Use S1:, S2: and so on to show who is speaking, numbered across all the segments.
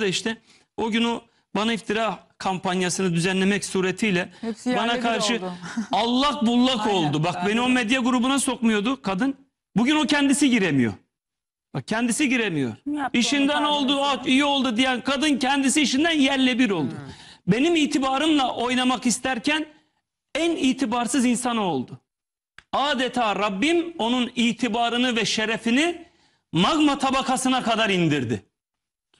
S1: da işte o günü bana iftira kampanyasını düzenlemek suretiyle Hepsi bana karşı oldu. allak bullak oldu. Bak beni o medya grubuna sokmuyordu kadın. Bugün o kendisi giremiyor. Bak kendisi giremiyor. Yaptı İşinden oldu, ah, iyi oldu diyen kadın kendisi işinden yerle bir oldu. Hmm. Benim itibarımla oynamak isterken en itibarsız insan oldu. Adeta Rabbim onun itibarını ve şerefini magma tabakasına kadar indirdi.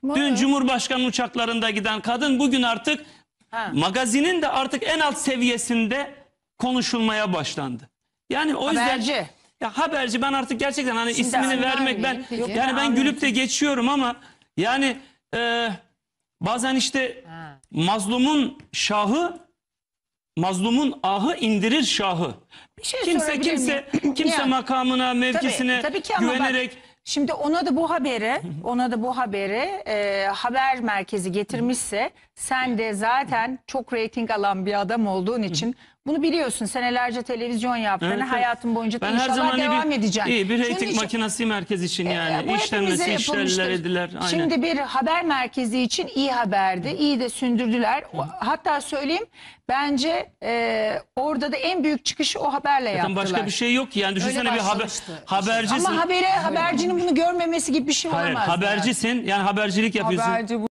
S1: Vay. Dün Cumhurbaşkanı uçaklarında giden kadın bugün artık ha. magazinin de artık en alt seviyesinde konuşulmaya başlandı. Yani o yüzden Haberci. ya haberci ben artık gerçekten hani Şimdi ismini vermek ben peki. yani ben anladım. gülüp de geçiyorum ama yani e, bazen işte ha. mazlumun şahı mazlumun ahı indirir şahı. Bir şey kimse kimse kimse yani. makamına, mevkisine tabii, tabii ki güvenerek bak,
S2: Şimdi ona da bu haberi, ona da bu haberi e, haber merkezi getirmişse sen de zaten çok reyting alan bir adam olduğun için bunu biliyorsun senelerce televizyon yaptın, evet, hayatın boyunca ben her zaman devam bir, edeceksin. İyi bir reyting için,
S1: makinesi merkez için e, yani. E, İşlenmesi, işlerler ediler. Aynen. Şimdi bir
S2: haber merkezi için iyi haberdi. iyi de sündürdüler. Hatta söyleyeyim bence e, orada da en büyük çıkışı o haberle Zaten Başka bir şey yok
S1: yani düşünsene bir haber, habercisin. Ama habere, habercinin bunu
S2: görmemesi gibi bir şey Hayır, Habercisin yani, yani habercilik yapıyorsun. Haberci bu